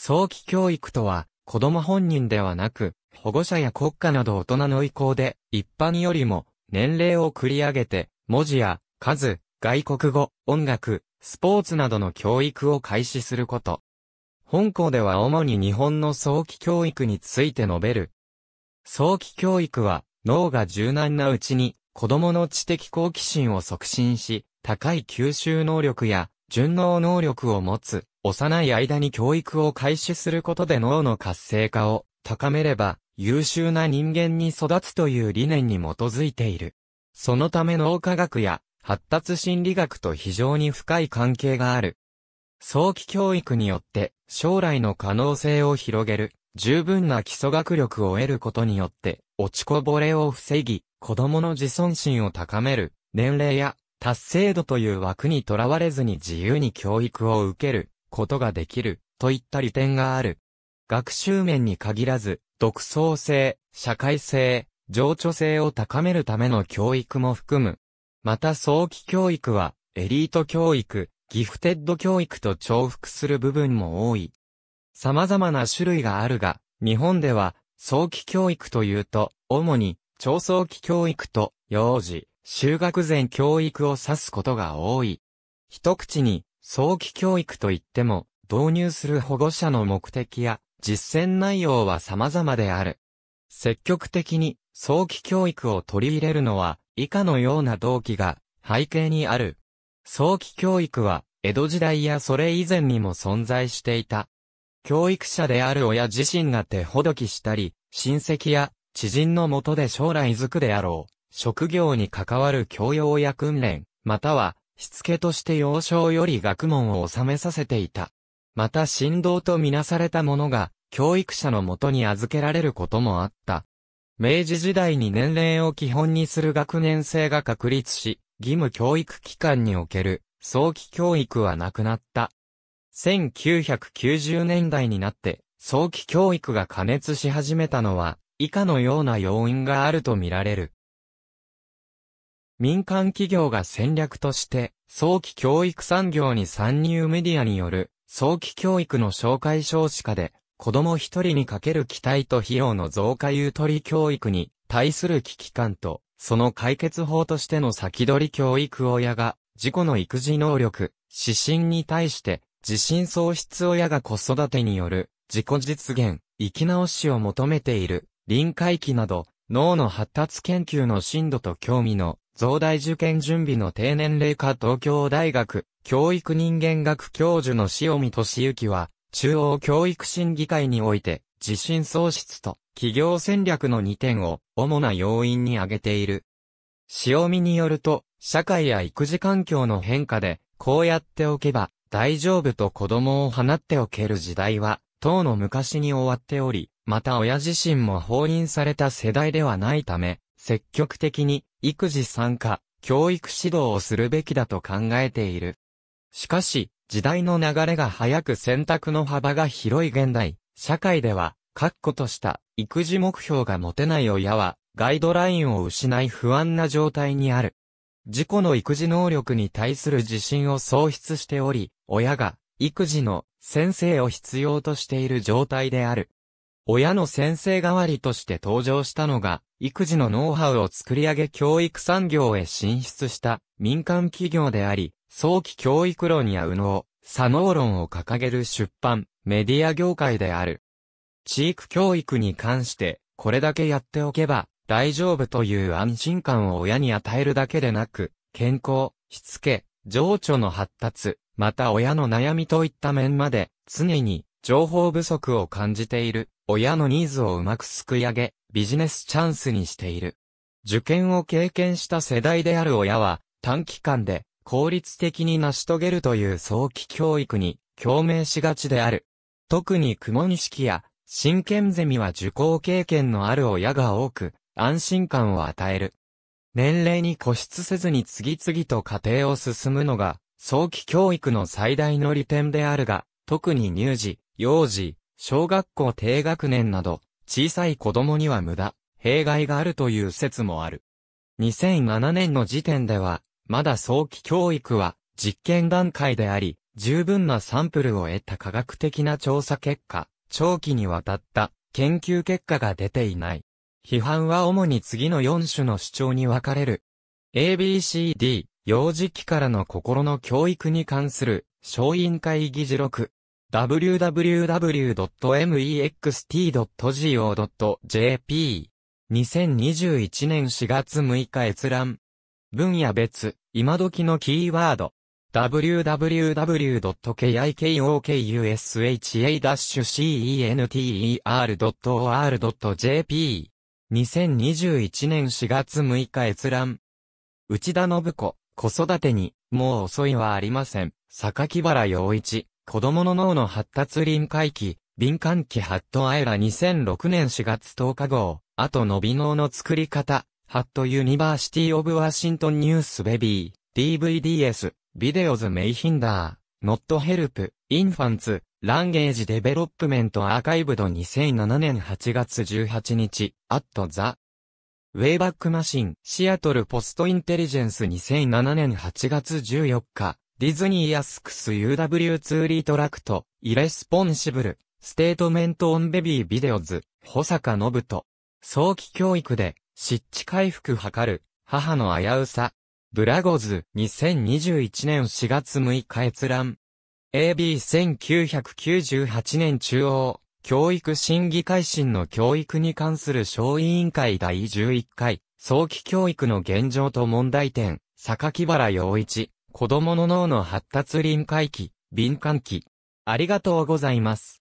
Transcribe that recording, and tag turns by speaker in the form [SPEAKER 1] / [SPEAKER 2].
[SPEAKER 1] 早期教育とは、子供本人ではなく、保護者や国家など大人の意向で、一般よりも、年齢を繰り上げて、文字や、数、外国語、音楽、スポーツなどの教育を開始すること。本校では主に日本の早期教育について述べる。早期教育は、脳が柔軟なうちに、子供の知的好奇心を促進し、高い吸収能力や、順応能力を持つ幼い間に教育を開始することで脳の活性化を高めれば、優秀な人間に育つという理念に基づいている。そのため脳科学や発達心理学と非常に深い関係がある。早期教育によって将来の可能性を広げる、十分な基礎学力を得ることによって落ちこぼれを防ぎ、子供の自尊心を高める、年齢や達成度という枠にとらわれずに自由に教育を受けることができる、といった利点がある。学習面に限らず、独創性、社会性、情緒性を高めるための教育も含む。また早期教育は、エリート教育、ギフテッド教育と重複する部分も多い。様々な種類があるが、日本では、早期教育というと、主に、超早期教育と、幼児、修学前教育を指すことが多い。一口に、早期教育といっても、導入する保護者の目的や実践内容は様々である。積極的に早期教育を取り入れるのは以下のような動機が背景にある。早期教育は江戸時代やそれ以前にも存在していた。教育者である親自身が手ほどきしたり、親戚や知人のもとで将来づくであろう、職業に関わる教養や訓練、またはしつけとして幼少より学問を収めさせていた。また神道とみなされたものが、教育者のもとに預けられることもあった。明治時代に年齢を基本にする学年制が確立し、義務教育機関における早期教育はなくなった。1990年代になって早期教育が加熱し始めたのは以下のような要因があるとみられる。民間企業が戦略として、早期教育産業に参入メディアによる、早期教育の紹介少子化で、子供一人にかける期待と費用の増加ゆとり教育に対する危機感と、その解決法としての先取り教育親が、自己の育児能力、指針に対して、自信喪失親が子育てによる、自己実現、生き直しを求めている、臨界期など、脳の発達研究の深度と興味の増大受験準備の低年齢化東京大学教育人間学教授の塩見敏之は、中央教育審議会において、自信喪失と企業戦略の2点を主な要因に挙げている。塩見によると、社会や育児環境の変化で、こうやっておけば大丈夫と子供を放っておける時代は、当の昔に終わっており、また親自身も放任された世代ではないため、積極的に育児参加、教育指導をするべきだと考えている。しかし、時代の流れが早く選択の幅が広い現代、社会では、確固とした育児目標が持てない親は、ガイドラインを失い不安な状態にある。自己の育児能力に対する自信を喪失しており、親が育児の先生を必要としている状態である。親の先生代わりとして登場したのが、育児のノウハウを作り上げ教育産業へ進出した民間企業であり、早期教育論や右脳、左脳論を掲げる出版、メディア業界である。地域教育に関して、これだけやっておけば大丈夫という安心感を親に与えるだけでなく、健康、しつけ、情緒の発達、また親の悩みといった面まで、常に情報不足を感じている親のニーズをうまくすくい上げ、ビジネスチャンスにしている。受験を経験した世代である親は、短期間で効率的に成し遂げるという早期教育に共鳴しがちである。特に雲式や真剣ゼミは受講経験のある親が多く、安心感を与える。年齢に固執せずに次々と家庭を進むのが、早期教育の最大の利点であるが、特に乳児、幼児、小学校低学年など、小さい子供には無駄、弊害があるという説もある。2007年の時点では、まだ早期教育は実験段階であり、十分なサンプルを得た科学的な調査結果、長期にわたった研究結果が出ていない。批判は主に次の4種の主張に分かれる。ABCD、幼児期からの心の教育に関する、小委員会議事録。www.mext.go.jp。2021年4月6日閲覧。分野別、今時のキーワード。www.kikokusha-center.or.jp。2021年4月6日閲覧。内田信子、子育てに、もう遅いはありません。榊原陽一。子供の脳の発達臨界期、敏感期ハットアイラ2006年4月10日号、あと伸び脳の作り方、ハットユニバーシティオブワシントンニュースベビー、DVDS、ビデオズメイヒンダー、ノットヘルプ、インファンツ、ランゲージデベロップメントアーカイブド2007年8月18日、アットザ、ウェイバックマシン、シアトルポストインテリジェンス2007年8月14日、ディズニーアスクス UW2 リトラクト、イレスポンシブル、ステートメントオンベビービデオズ、保坂信人。早期教育で、湿地回復図る、母の危うさ。ブラゴズ、2021年4月6日閲覧。AB1998 年中央、教育審議会審の教育に関する小委員会第11回、早期教育の現状と問題点、坂木原洋一。子供の脳の発達臨界期、敏感期。ありがとうございます。